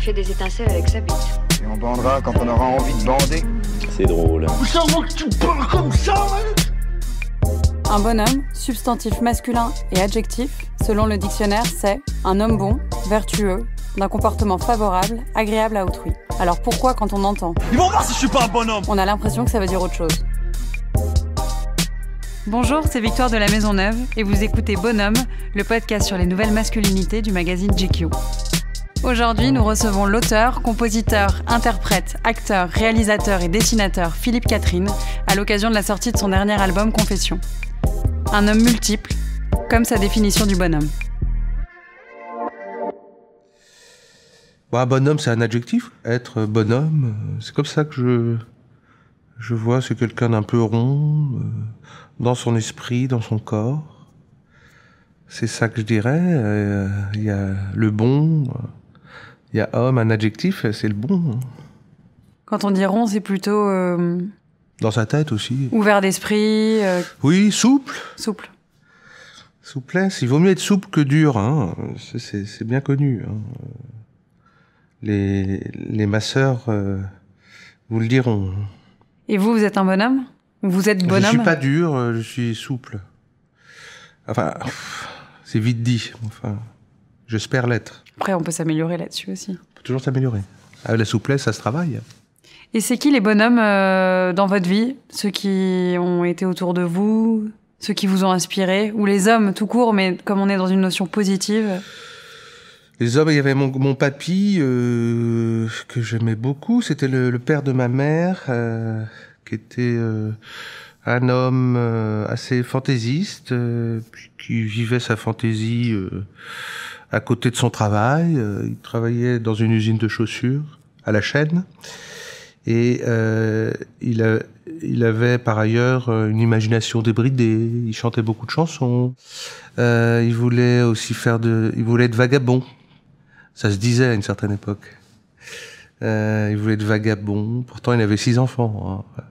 fait des étincelles avec sa bite. Et on bandera quand on aura envie de bander. C'est drôle. Ça que tu parles comme ça, mec !» Un bonhomme, substantif masculin et adjectif, selon le dictionnaire, c'est un homme bon, vertueux, d'un comportement favorable, agréable à autrui. Alors pourquoi quand on entend Ils vont voir si je suis pas un bonhomme On a l'impression que ça veut dire autre chose. Bonjour, c'est Victoire de la Maison Neuve et vous écoutez Bonhomme, le podcast sur les nouvelles masculinités du magazine GQ. Aujourd'hui, nous recevons l'auteur, compositeur, interprète, acteur, réalisateur et dessinateur Philippe Catherine à l'occasion de la sortie de son dernier album Confession. Un homme multiple, comme sa définition du bonhomme. Bon, bah, bonhomme, c'est un adjectif. Être bonhomme, c'est comme ça que je, je vois. C'est quelqu'un d'un peu rond, euh, dans son esprit, dans son corps. C'est ça que je dirais. Euh, il y a le bon. Euh, il y a homme, un adjectif, c'est le bon. Quand on dit rond, c'est plutôt. Euh, Dans sa tête aussi. Ouvert d'esprit. Euh, oui, souple. Souple. Souplesse. Il vaut mieux être souple que dur. Hein. C'est bien connu. Hein. Les, les, masseurs euh, vous le diront. Et vous, vous êtes un bonhomme Vous êtes bonhomme Je suis pas dur, je suis souple. Enfin, c'est vite dit. Enfin. J'espère l'être. Après, on peut s'améliorer là-dessus aussi. On peut toujours s'améliorer. Ah, la souplesse, ça se travaille. Et c'est qui les bonhommes euh, dans votre vie Ceux qui ont été autour de vous Ceux qui vous ont inspiré Ou les hommes tout court, mais comme on est dans une notion positive Les hommes, il y avait mon, papy, euh, que j'aimais beaucoup. C'était le, père de ma mère, euh, qui était un homme assez fantaisiste, qui vivait sa fantaisie à côté de son travail. Euh, il travaillait dans une usine de chaussures à la chaîne. Et euh, il, il, avait par ailleurs euh, une imagination débridée. Il chantait beaucoup de chansons. il voulait aussi faire de, il voulait être vagabond. Ça se disait à une certaine époque. Euh, il voulait être vagabond. Pourtant, il avait six enfants. Hein.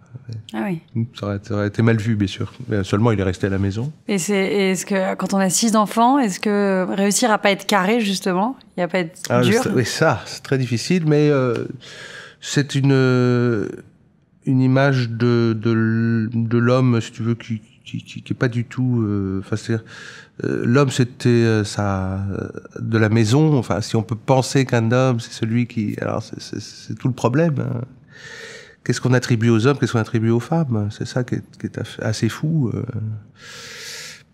Ah oui. Ça aurait, été mal vu, bien sûr. seulement, il est resté à la maison. Et c'est, est-ce que quand on a six enfants, est-ce que réussir à pas être carré justement, il a pas être ah, dur Oui, ça, c'est très difficile, mais euh, c'est une euh, une image de de, l'homme, si tu veux, qui qui, est pas du tout. Enfin, euh, l'homme, c'était ça euh, euh, de la maison. Enfin, si on peut penser qu'un homme, c'est celui qui. Alors, c'est tout le problème. Hein. Qu'est-ce qu'on attribue aux hommes Qu'est-ce qu'on attribue aux femmes C'est ça qui est, assez fou.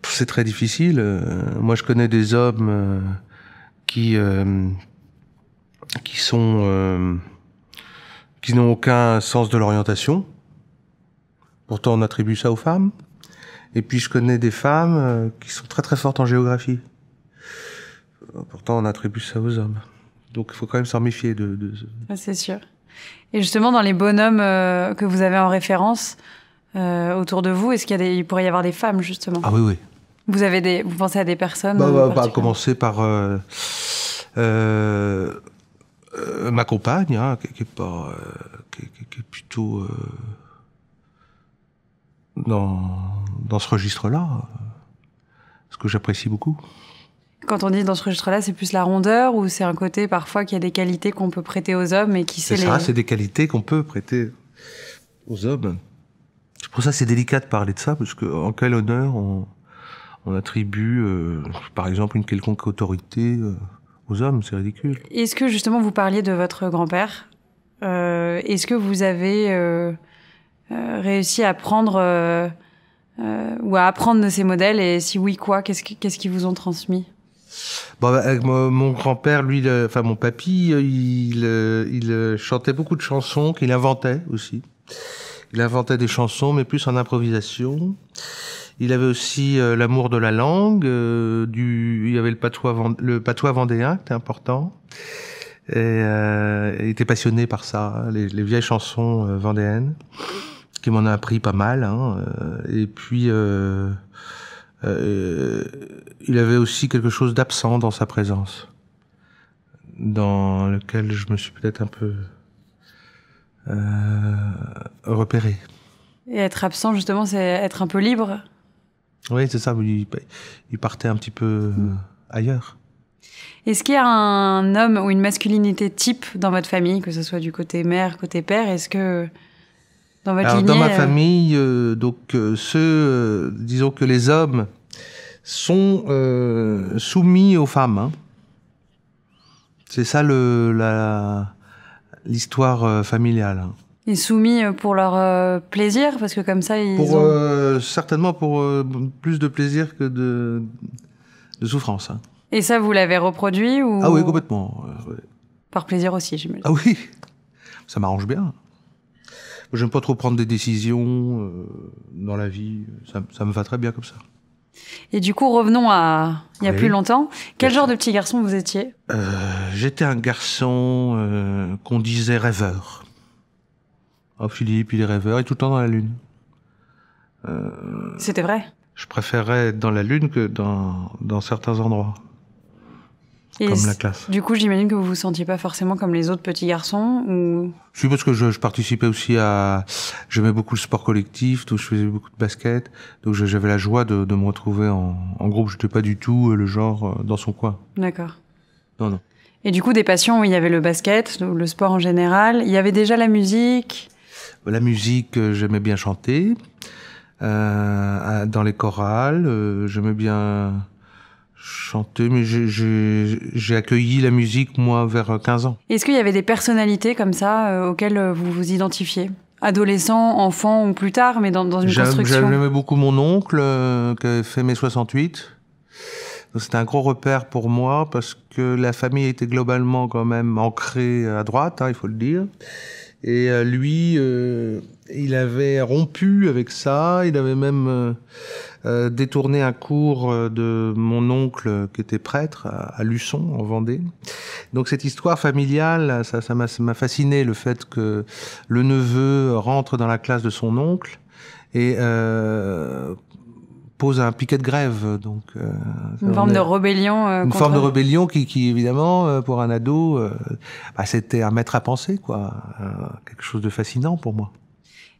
C'est très difficile. Moi, je connais des hommes qui qui sont qui n'ont aucun sens de l'orientation. Pourtant, on attribue ça aux femmes. Et puis je connais des femmes euh, qui sont très très fortes en géographie. Pourtant, on attribue ça aux hommes. Donc il faut quand même s'en méfier de. c'est sûr. Et justement, dans les bonhommes euh, que vous avez en référence euh, autour de vous, est-ce qu'il des... Il pourrait y avoir des femmes justement Ah oui, oui. Vous avez des, vous pensez à des personnes bah, bah, bah commencer par ma compagne, hein, qui, qui, est plutôt dans, dans ce registre-là, ce que j'apprécie beaucoup. Quand on dit dans ce registre-là, c'est plus la rondeur ou c'est un côté parfois qu'il y a des qualités qu'on peut prêter aux hommes et qui c'est ça, c'est des qualités qu'on peut prêter aux hommes. C'est pour ça c'est délicat de parler de ça, parce que en quel honneur on, on attribue, euh, par exemple, une quelconque autorité euh, aux hommes, c'est ridicule. Est-ce que justement vous parliez de votre grand-père euh, Est-ce que vous avez euh, euh, réussi à prendre euh, euh, ou à apprendre de ces modèles Et si oui, quoi Qu'est-ce qu'est-ce qu'ils vous ont transmis bah, bah, avec mon grand-père, lui, enfin mon papy, il, il chantait beaucoup de chansons qu'il inventait aussi. Il inventait des chansons, mais plus en improvisation. Il avait aussi l'amour de la langue. du, il y avait le patois, le patois vendéen, qui était important. Et il était passionné par ça, hein, les vieilles chansons vendéennes qui m'en a appris pas mal. Hein, euh, et puis, euh, euh, il avait aussi quelque chose d'absent dans sa présence, dans lequel je me suis peut-être un peu repéré. Et être absent, justement, c'est être un peu libre Oui, c'est ça. Il partait un petit peu mm. ailleurs. Est-ce qu'il y a un homme ou une masculinité type dans votre famille, que ce soit du côté mère, côté père Est-ce que dans ma euh, famille, euh, donc euh, ceux, disons que les hommes sont soumis aux femmes. Hein. C'est ça le l'histoire familiale. Ils hein. sont soumis pour leur plaisir, parce que comme ça, ils certainement pour plus de plaisir que de, de souffrance. Hein. Et ça, vous l'avez reproduit ou... Ah oui, complètement. Par plaisir aussi, j'imagine. Ah oui, ça m'arrange bien. J'aime pas trop prendre des décisions euh, dans la vie. Ça, me va très bien comme ça. Et du coup, revenons à il y a plus longtemps. Quel genre de petit garçon vous étiez euh, J'étais un garçon euh, qu'on disait rêveur. Oh, Philippe, il est rêveur, et tout le temps dans la lune. C'était vrai Je préférais être dans la lune que dans, dans certains endroits comme la classe. Du coup, j'imagine que vous vous sentiez pas forcément comme les autres petits garçons ou. suppose parce que je, participais aussi à. J'aimais beaucoup le sport collectif, donc je faisais beaucoup de basket, donc j'avais la joie de, me retrouver en, en groupe. n'étais pas du tout euh, le genre euh, dans son coin. D'accord. Non, non. Et du coup, des passions, il y avait le basket, le sport en général. Il y avait déjà la musique. La musique, euh, j'aimais bien chanter. dans les chorales, j'aimais bien chanter, mais j'ai accueilli la musique, moi, vers 15 euh, ans. Est-ce qu'il y avait des personnalités comme ça euh, auxquelles euh, vous vous identifiez Adolescent, enfant ou plus tard, mais dans, une construction J'aimais beaucoup mon oncle, qui avait fait mes 68. C'était un gros repère pour moi, parce que la famille était globalement quand même ancrée à droite, hein, il faut le dire. Et euh, lui, euh, il avait rompu avec ça. Il avait même euh, détourné un cours de mon oncle qui était prêtre à, Luçon, en Vendée. Donc cette histoire familiale, ça, ça m'a fasciné le fait que le neveu rentre dans la classe de son oncle et pose un piquet de grève. Donc, euh, une forme de rébellion. Euh, une forme de rébellion qui, qui évidemment, euh, pour un ado, bah, c'était un maître à penser, quoi. quelque chose de fascinant pour moi.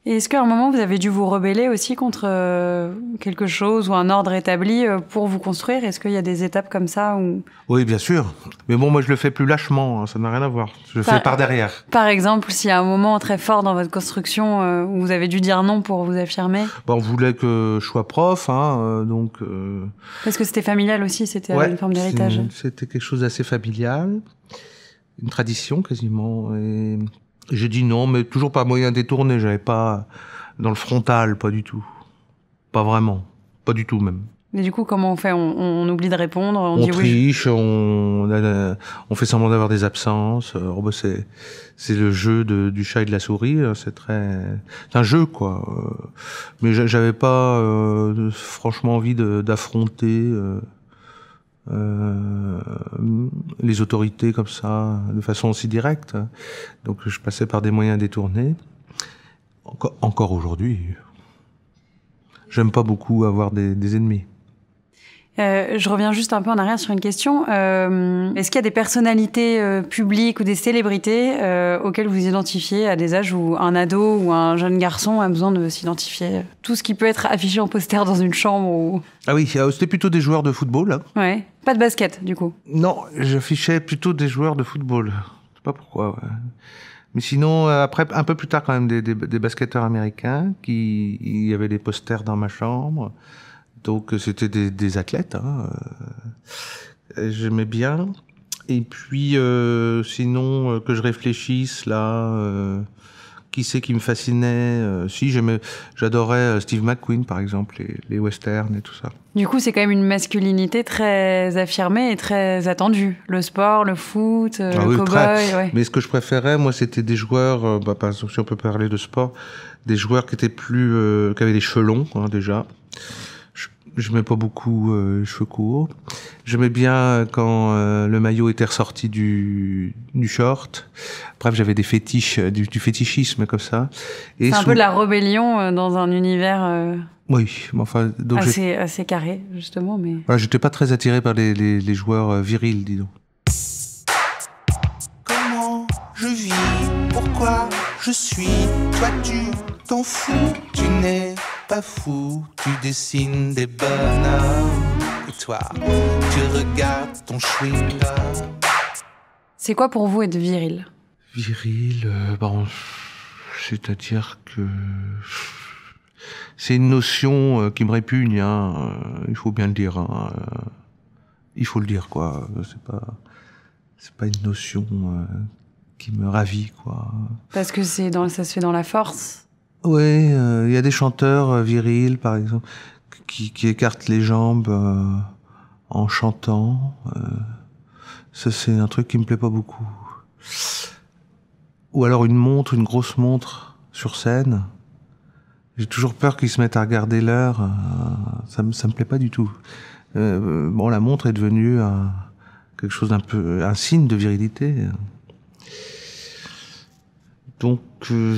Et est-ce qu'à un moment, vous avez dû vous rebeller aussi contre euh, quelque chose ou un ordre établi euh, pour vous construire Est-ce qu'il y a des étapes comme ça où... Oui, bien sûr. Mais bon, moi, je le fais plus lâchement, hein, ça n'a rien à voir. Je le fais par derrière. Par exemple, s'il y a un moment très fort dans votre construction euh, où vous avez dû dire non pour vous affirmer bon, On voulait que je sois prof, hein, donc... Parce que c'était familial aussi, c'était une forme d'héritage. C'était quelque chose d'assez familial, une tradition quasiment. Et j'ai dit non, mais toujours pas moyen détourné. J'avais pas dans le frontal, pas du tout. Pas vraiment. Pas du tout même. Mais du coup, comment on fait on, on, oublie de répondre On, dit triche, oui. on, on fait semblant d'avoir des absences. Oh bah, c'est, c'est le jeu du chat et de la souris. Hein, c'est très, c'est un jeu quoi. Euh, mais j'avais pas euh, franchement envie d'affronter. Euh, euh, les autorités comme ça, de façon aussi directe. Donc je passais par des moyens détournés. encore aujourd'hui, j'aime pas beaucoup avoir des ennemis. Euh, je reviens juste un peu en arrière sur une question. Euh, Est-ce qu'il y a des personnalités euh, publiques ou des célébrités euh, auxquelles vous identifiez à des âges où un ado ou un jeune garçon a besoin de s'identifier Tout ce qui peut être affiché en poster dans une chambre ou... Ah oui, c'était plutôt des joueurs de football. Hein. Ouais. Pas de basket, du coup Non, j'affichais plutôt des joueurs de football. Je sais pas pourquoi, Mais sinon, après, un peu plus tard quand même, des, des basketteurs américains qui... Il y avait des posters dans ma chambre. Donc c'était des, athlètes. Hein, euh, j'aimais bien. Et puis euh, sinon euh, que je réfléchisse là qui c'est qui me fascinait Si Si, j'adorais Steve McQueen, par exemple, les, westerns et tout ça. Du coup, c'est quand même une masculinité très affirmée et très attendue. Le sport, le foot, ah le cowboy. Mais ce que je préférais, moi, c'était des joueurs, bah, si on peut parler de sport, des joueurs qui étaient plus, qui avaient des cheveux longs, hein, déjà je, mets pas beaucoup euh, cheveux courts. J'aimais bien quand euh, le maillot était ressorti du, du short. Bref, j'avais des fétiches, euh, du, fétichisme comme ça. C'est un peu de la rébellion euh, dans un univers. Oui, mais enfin, assez, carré justement, mais. Voilà, j'étais pas très attiré par les, les joueurs virils, disons. Comment je vis Pourquoi je suis Toi, tu t'en fous Tu n'es pas fou, tu dessines des bonhommes. Et toi, tu regardes ton chewing C'est quoi pour vous être viril Viril, euh, ben, c'est-à-dire que c'est une notion euh, qui me répugne, hein, euh, il faut bien le dire. Hein, il faut le dire, quoi. C'est pas, c'est pas une notion qui me ravit, quoi. Parce que c'est dans, ça se fait dans la force oui, euh, il y a des chanteurs euh, virils, par exemple, qui, écartent les jambes euh, en chantant. ça, c'est un truc qui me plaît pas beaucoup. Ou alors une montre, une grosse montre sur scène. J'ai toujours peur qu'ils se mettent à regarder l'heure. ça me ça me plaît pas du tout. bon, la montre est devenue quelque chose d'un peu un signe de virilité. Donc, euh,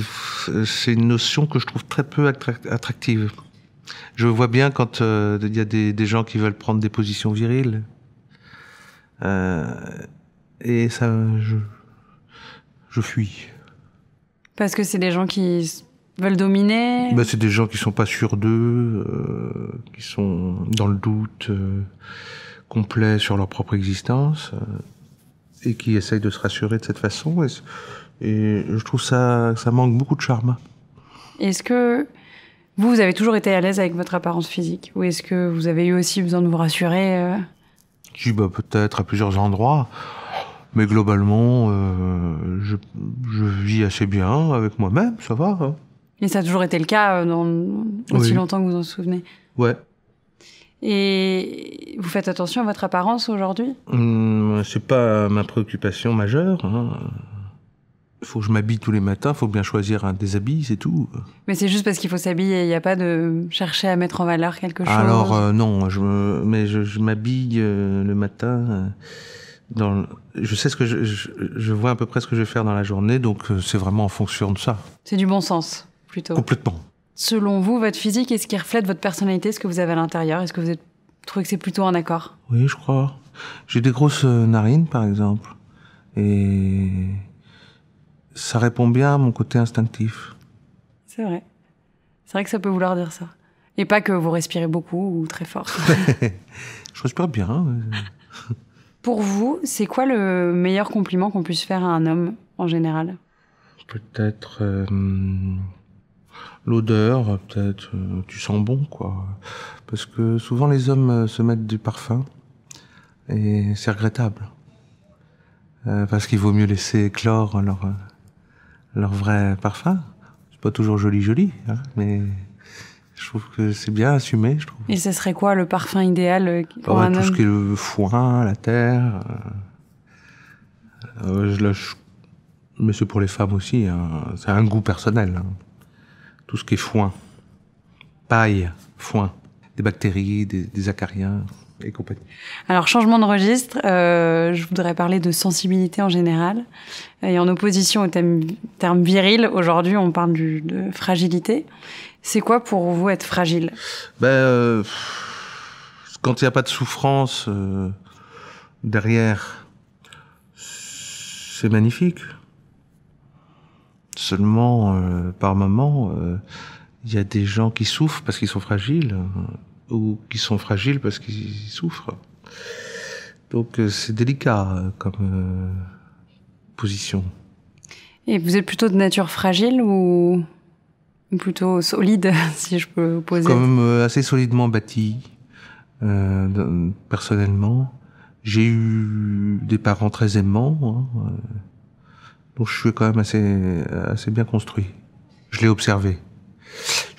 c'est une notion que je trouve très peu attractive. Je vois bien quand euh, il y a des, gens qui veulent prendre des positions viriles. Euh, et ça, je, je fuis. Parce que c'est des gens qui veulent dominer ben, C'est des gens qui sont pas sûrs d'eux, euh, qui sont dans le doute complet sur leur propre existence et qui essayent de se rassurer de cette façon. Et et je trouve ça, ça manque beaucoup de charme. Est-ce que vous, vous avez toujours été à l'aise avec votre apparence physique Ou est-ce que vous avez eu aussi besoin de vous rassurer oui, euh bah, Peut-être à plusieurs endroits. Mais globalement, euh, je, vis assez bien avec moi-même, ça va. Hein. Et ça a toujours été le cas euh, dans, aussi longtemps que vous en souvenez Ouais. Et vous faites attention à votre apparence aujourd'hui hum, C'est pas ma préoccupation majeure. Hein faut que je m'habille tous les matins, faut bien choisir un déshabille, c'est tout. Mais c'est juste parce qu'il faut s'habiller, il n'y a pas de chercher à mettre en valeur quelque chose. Alors hein. euh, non, je mais je, m'habille euh, le matin. Euh, dans, je sais ce que je, je, vois à peu près ce que je vais faire dans la journée, donc c'est vraiment en fonction de ça. C'est du bon sens plutôt. Complètement. Selon vous, votre physique est ce qui reflète votre personnalité, ce que vous avez à l'intérieur, est-ce que vous êtes, trouvez que c'est plutôt en accord Oui, je crois. J'ai des grosses narines, par exemple, et ça répond bien à mon côté instinctif. C'est vrai. C'est vrai que ça peut vouloir dire ça. Et pas que vous respirez beaucoup ou très fort. je respire bien. Pour vous, c'est quoi le meilleur compliment qu'on puisse faire à un homme en général Peut-être euh, l'odeur, peut-être euh, tu sens bon, quoi. Parce que souvent les hommes euh, se mettent du parfum et c'est regrettable. parce qu'il vaut mieux laisser éclore leur, leur vrai parfum. C'est pas toujours joli, joli, hein, mais je trouve que c'est bien assumé, je trouve. Et ce serait quoi le parfum idéal euh, pour un Tout ce qui est le foin, la terre. Euh, euh, je, lâche Mais c'est pour les femmes aussi. Hein. C'est un goût personnel. Hein. Tout ce qui est foin, paille, foin, des bactéries, des acariens et Alors, changement de registre, euh, je voudrais parler de sensibilité en général. Et en opposition au thème, terme viril, aujourd'hui, on parle du, de fragilité. C'est quoi pour vous être fragile ben, euh, Quand il n'y a pas de souffrance euh, derrière, c'est magnifique. Seulement, par moment, il y a des gens qui souffrent parce qu'ils sont fragiles ou qui sont fragiles parce qu'ils souffrent. Donc euh, c'est délicat euh, comme euh, position. Et vous êtes plutôt de nature fragile ou plutôt solide, si je peux poser Comme assez solidement bâti, euh, personnellement. J'ai eu des parents très aimants, hein, donc je suis quand même assez, assez bien construit. Je l'ai observé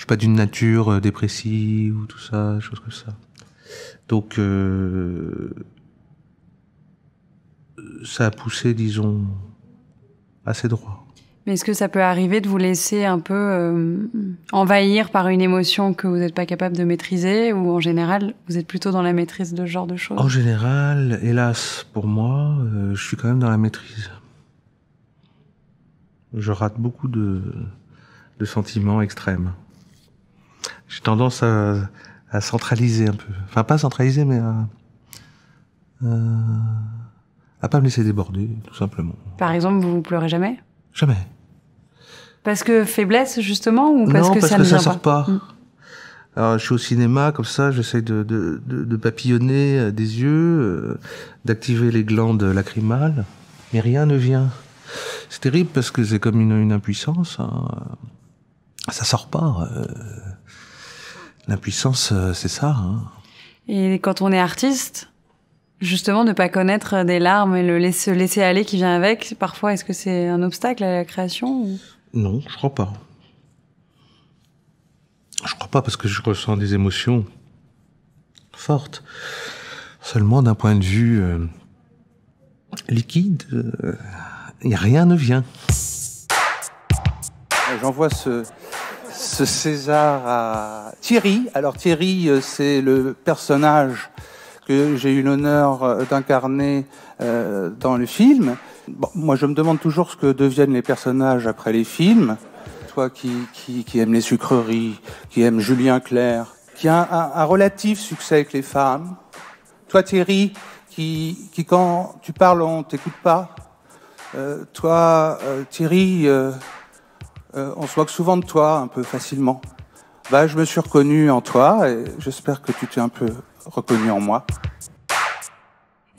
pas, d'une nature euh, dépressive ou tout ça, choses comme ça. Donc, euh, ça a poussé, disons, assez droit. Mais est-ce que ça peut arriver de vous laisser un peu euh, envahir par une émotion que vous n'êtes pas capable de maîtriser ou en général, vous êtes plutôt dans la maîtrise de ce genre de choses En général, hélas, pour moi, je suis quand même dans la maîtrise. Je rate beaucoup de sentiments extrêmes j'ai tendance à, à, centraliser un peu. Enfin, pas centraliser, mais à, euh, à pas me laisser déborder, tout simplement. Par exemple, vous pleurez jamais Jamais. Parce que faiblesse, justement, ou parce non, que parce ça ne ça sort pas, hmm. Alors, je suis au cinéma, comme ça, j'essaie de, de, de, papillonner euh, des yeux, euh, d'activer les glandes lacrymales, mais rien ne vient. C'est terrible parce que c'est comme une, une impuissance. Hein. Ça sort pas. Euh, L'impuissance, euh, c'est ça. Hein. Et quand on est artiste, justement, ne pas connaître des larmes et le laisser aller qui vient avec, parfois, est-ce que c'est un obstacle à la création Non, je crois pas. Je crois pas parce que je ressens des émotions fortes. Seulement d'un point de vue euh, liquide, euh, rien ne vient. J'envoie ce, ce César à Thierry. Alors Thierry, euh, c'est le personnage que j'ai eu l'honneur euh, d'incarner euh, dans le film. moi, je me demande toujours ce que deviennent les personnages après les films. Toi qui, qui, aime les sucreries, qui aime Julien claire qui a un, relatif succès avec les femmes. Toi, Thierry, qui, qui quand tu parles, on t'écoute pas. toi, Thierry euh, on se moque souvent de toi un peu facilement. Bah, je me suis reconnu en toi et j'espère que tu t'es un peu reconnu en moi.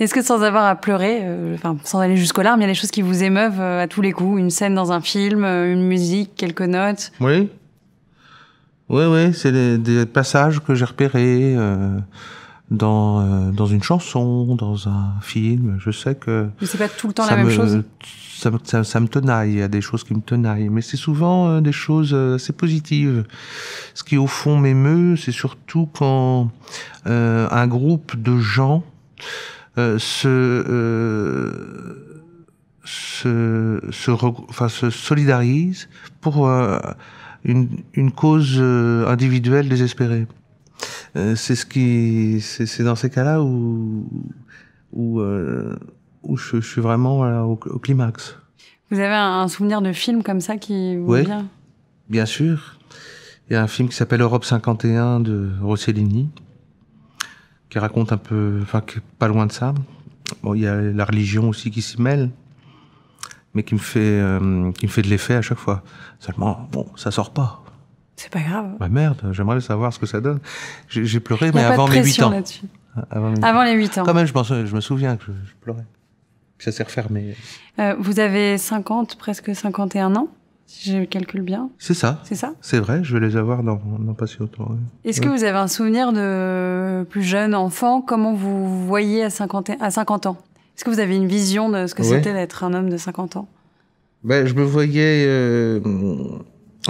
Est-ce que sans avoir à pleurer, euh, enfin, sans aller jusqu'aux larmes, il y a des choses qui vous émeuvent euh, à tous les coups Une scène dans un film, une musique, quelques notes Oui. Oui, oui, c'est des, passages que j'ai repérés dans, euh, dans une chanson, dans un film. Je sais que. Mais c'est pas tout le temps la même chose. Ça, ça, me tenaille. Il y a des choses qui me tenaillent. Mais c'est souvent euh, des choses euh, assez positives. Ce qui, au fond, m'émeut, c'est surtout quand euh, un groupe de gens se. se, se, enfin, se solidarise pour une, une cause individuelle désespérée. Euh, c'est ce qui, c'est dans ces cas-là où où, euh, où je, suis vraiment au, climax. Vous avez un, souvenir de film comme ça qui vous oui, vient Bien sûr. Il y a un film qui s'appelle Europe 51 de Rossellini, qui raconte un peu, enfin, qui est pas loin de ça. Bon, il y a la religion aussi qui s'y mêle, mais qui me fait, euh, qui me fait de l'effet à chaque fois. Seulement, bon, ça sort pas. C'est pas grave. Bah merde, j'aimerais savoir ce que ça donne. J'ai pleuré, mais avant mes, 8 ans. Ah, avant, dessus avant les 8 ans. Quand même, je, pense, je me souviens que je, pleurais. Que ça s'est refermé. Euh, vous avez 50, presque 51 ans, si je calcule bien. C'est ça. C'est ça. C'est vrai, je vais les avoir dans, dans pas si longtemps. Est-ce que vous avez un souvenir de plus jeune enfant Comment vous voyez à 50, à 50 ans Est-ce que vous avez une vision de ce que c'était d'être un homme de 50 ans ben, je me voyais euh,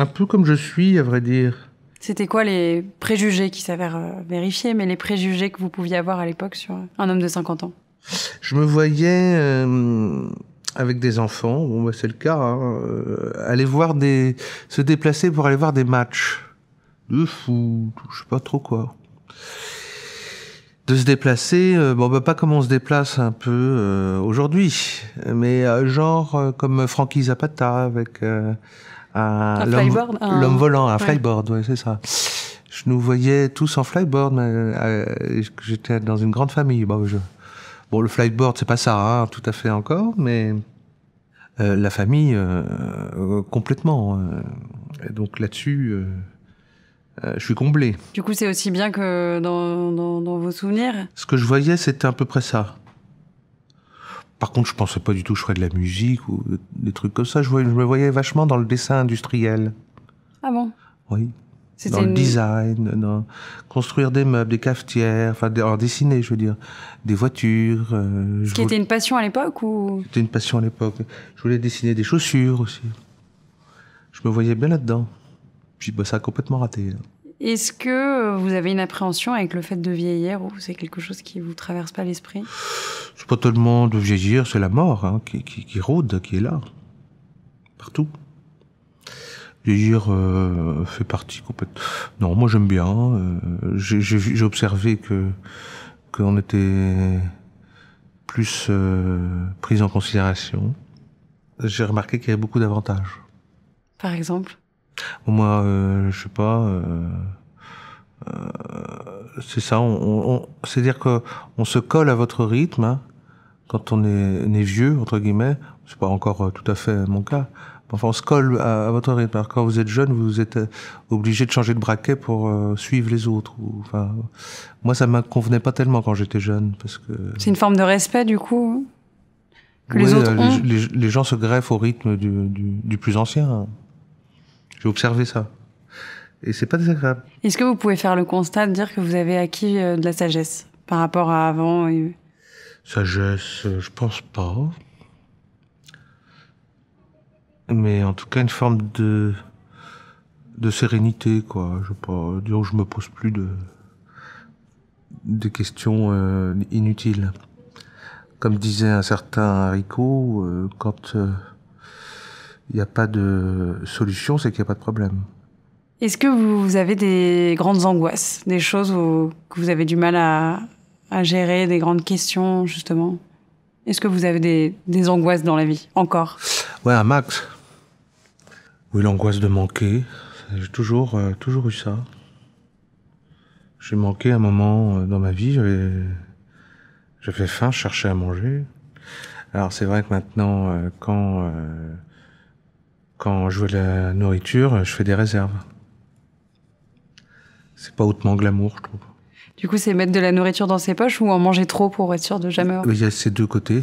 un peu comme je suis, à vrai dire. C'était quoi les préjugés qui s'avèrent euh, vérifiés, mais les préjugés que vous pouviez avoir à l'époque sur un homme de 50 ans Je me voyais euh, avec des enfants, bon bah, c'est le cas, hein, euh, aller voir des, se déplacer pour aller voir des matchs de foot, je sais pas trop quoi. De se déplacer, bon bah, pas comme on se déplace un peu aujourd'hui, mais genre comme Frankie Zapata avec à l'homme volant, un flyboard, ouais, c'est ça. Je nous voyais tous en flyboard, mais euh, j'étais dans une grande famille. Bon, le flyboard, c'est pas ça, hein, tout à fait encore, mais euh, la famille euh, complètement. donc là-dessus, je suis comblé. Du coup, c'est aussi bien que dans, dans vos souvenirs. Ce que je voyais, c'était à peu près ça. Par contre, je pensais pas du tout que je ferais de la musique ou des trucs comme ça. Je, me voyais vachement dans le dessin industriel. Ah bon Oui. Dans le design, dans construire des meubles, des cafetières, enfin dessiner, je veux dire, des voitures. Euh, Ce qui était une passion à l'époque ou C'était une passion à l'époque. Je voulais dessiner des chaussures aussi. Je me voyais bien là-dedans. Puis bah, ça a complètement raté. Hein. Est-ce que euh, vous avez une appréhension avec le fait de vieillir ou c'est quelque chose qui vous traverse pas l'esprit C'est pas tellement de vieillir, c'est la mort hein, qui, qui, qui, rôde, qui est là, partout. Vieillir euh, fait partie complètement. Non, moi j'aime bien. Euh, j'ai observé que qu'on était plus euh, pris en considération. J'ai remarqué qu'il y avait beaucoup d'avantages. Par exemple moi, euh, je sais pas. Euh, euh, c'est ça. On, C'est-à-dire que se colle à votre rythme hein. quand on est, on est, vieux entre guillemets. C'est pas encore tout à fait mon cas. Enfin, on se colle à, votre rythme. Alors, quand vous êtes jeune, vous êtes obligé de changer de braquet pour suivre les autres. enfin, moi, ça ne convenait pas tellement quand j'étais jeune parce que. C'est une forme de respect du coup. Que les, autres gens se greffent au rythme du, plus ancien. J'ai observé ça. Et c'est pas désagréable. Est-ce que vous pouvez faire le constat de dire que vous avez acquis euh, de la sagesse par rapport à avant Sagesse, euh, je pense pas. Mais en tout cas, une forme de, de sérénité, quoi. Je pas, je me pose plus de, de questions euh, inutiles. Comme disait un certain Haricot, quand il n'y a pas de solution, c'est qu'il n'y a pas de problème. Est-ce que vous avez des grandes angoisses, des choses que vous avez du mal à, gérer, des grandes questions, justement Est-ce que vous avez des, angoisses dans la vie, encore Ouais, un max. Oui, l'angoisse de manquer. J'ai toujours, euh, toujours eu ça. J'ai manqué un moment euh, dans ma vie, j'avais, j'avais faim, je cherchais à manger. Alors c'est vrai que maintenant, euh, quand quand je veux de la nourriture, je fais des réserves. C'est pas hautement glamour, je trouve. Du coup, c'est mettre de la nourriture dans ses poches ou en manger trop pour être sûr de jamais. Il y a ces deux côtés.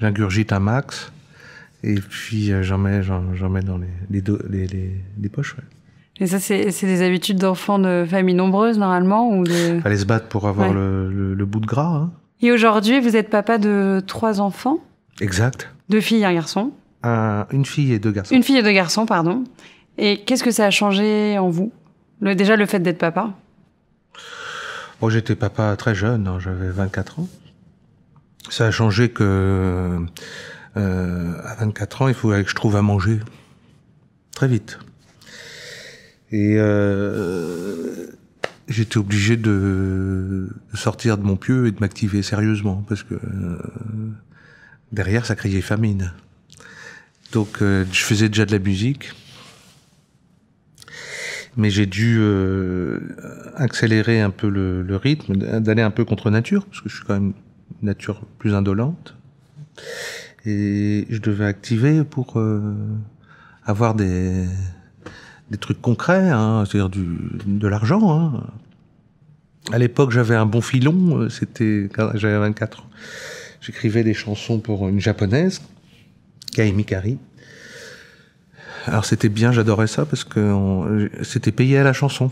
J'ingurgite un max et puis euh, j'en mets, dans les, les, poches. Et ça, c'est des habitudes d'enfants de familles nombreuses normalement ou de... se battre pour avoir le, bout de gras. Hein. Et aujourd'hui, vous êtes papa de trois enfants. Exact. Deux filles et un garçon une fille et deux garçons. Une fille et deux garçons, pardon. Et qu'est-ce que ça a changé en vous Déjà le fait d'être papa Bon, oh, j'étais papa très jeune, hein, j'avais 24 ans. Ça a changé que euh, à 24 ans, il faut que je trouve à manger très vite. Et euh, j'étais obligé de sortir de mon pieu et de m'activer sérieusement parce que euh, derrière, ça criait famine. Donc euh, je faisais déjà de la musique, mais j'ai dû euh, accélérer un peu le, rythme, d'aller un peu contre nature, parce que je suis quand même nature plus indolente. Et je devais activer pour euh, avoir des, trucs concrets, hein, c'est-à-dire de l'argent. Hein. À l'époque, j'avais un bon filon, c'était j'avais 24 ans. J'écrivais des chansons pour une japonaise Kaimi Kari. Alors c'était bien, j'adorais ça parce que c'était payé à la chanson,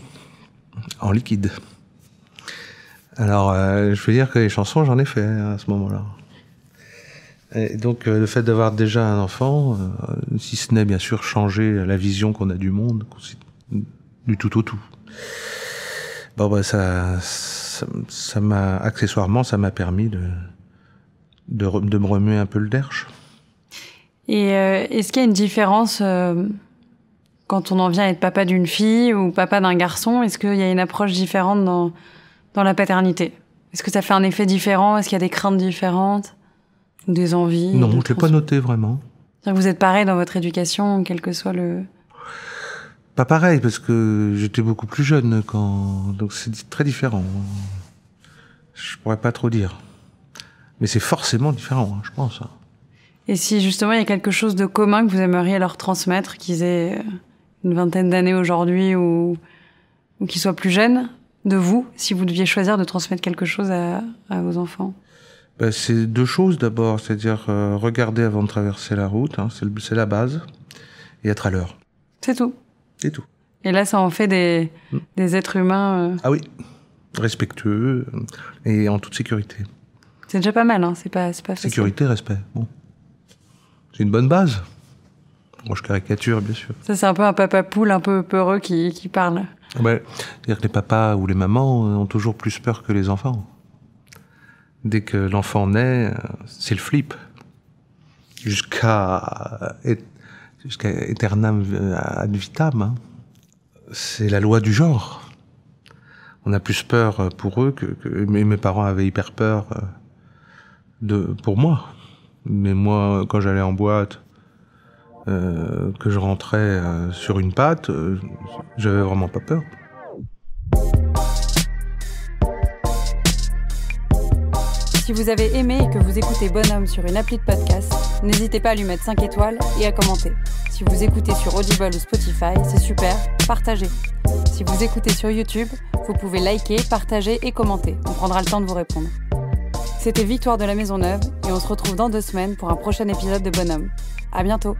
en liquide. Alors euh, je veux dire que les chansons, j'en ai fait hein, à ce moment-là. Et donc euh, le fait d'avoir déjà un enfant, euh, si ce n'est bien sûr changer la vision qu'on a du monde, du tout au tout. Bon bah ça, ça m'a accessoirement ça m'a permis de, de, de me remuer un peu le derche. Et euh, est-ce qu'il y a une différence euh, quand on en vient à être papa d'une fille ou papa d'un garçon Est-ce qu'il y a une approche différente dans, dans la paternité Est-ce que ça fait un effet différent Est-ce qu'il y a des craintes différentes Ou des envies Non, je ne l'ai pas noté vraiment. vous êtes pareil dans votre éducation, quel que soit le... Pas pareil, parce que j'étais beaucoup plus jeune quand... Donc c'est très différent. Je pourrais pas trop dire. Mais c'est forcément différent, hein, je pense. Hein. Et si justement il y a quelque chose de commun que vous aimeriez leur transmettre, qu'ils aient euh, une vingtaine d'années aujourd'hui ou, qu'ils soient plus jeunes, de vous, si vous deviez choisir de transmettre quelque chose à, vos enfants ben, C'est deux choses d'abord, c'est-à-dire euh, regarder avant de traverser la route, hein. c'est la base, et être à l'heure. C'est tout. C'est tout. Et là, ça en fait des, hmm. êtres humains. Euh, ah oui, respectueux et en toute sécurité. C'est déjà pas mal, hein. c'est pas, pas Sécurité, respect, bon. C'est une bonne base. Moi, je caricature, bien sûr. Ça, c'est un peu un papa poule un peu peureux qui, qui parle. Ouais. les papas ou les mamans euh, ont toujours plus peur que les enfants. Dès que l'enfant naît, euh, c'est le flip. Jusqu'à euh, jusqu'à eternam ad vitam. Hein. C'est la loi du genre. On a plus peur pour eux que, mes parents avaient hyper peur de pour moi. Mais moi, quand j'allais en boîte, euh, que je rentrais euh, sur une patte, euh, j'avais vraiment pas peur. Si vous avez aimé et que vous écoutez Bonhomme sur une appli de podcast, n'hésitez pas à lui mettre 5 étoiles et à commenter. Si vous écoutez sur Audible ou Spotify, c'est super, partagez. Si vous écoutez sur YouTube, vous pouvez liker, partager et commenter. On prendra le temps de vous répondre. C'était Victoire de la Maison Neuve et on se retrouve dans deux semaines pour un prochain épisode de Bonhomme. À bientôt!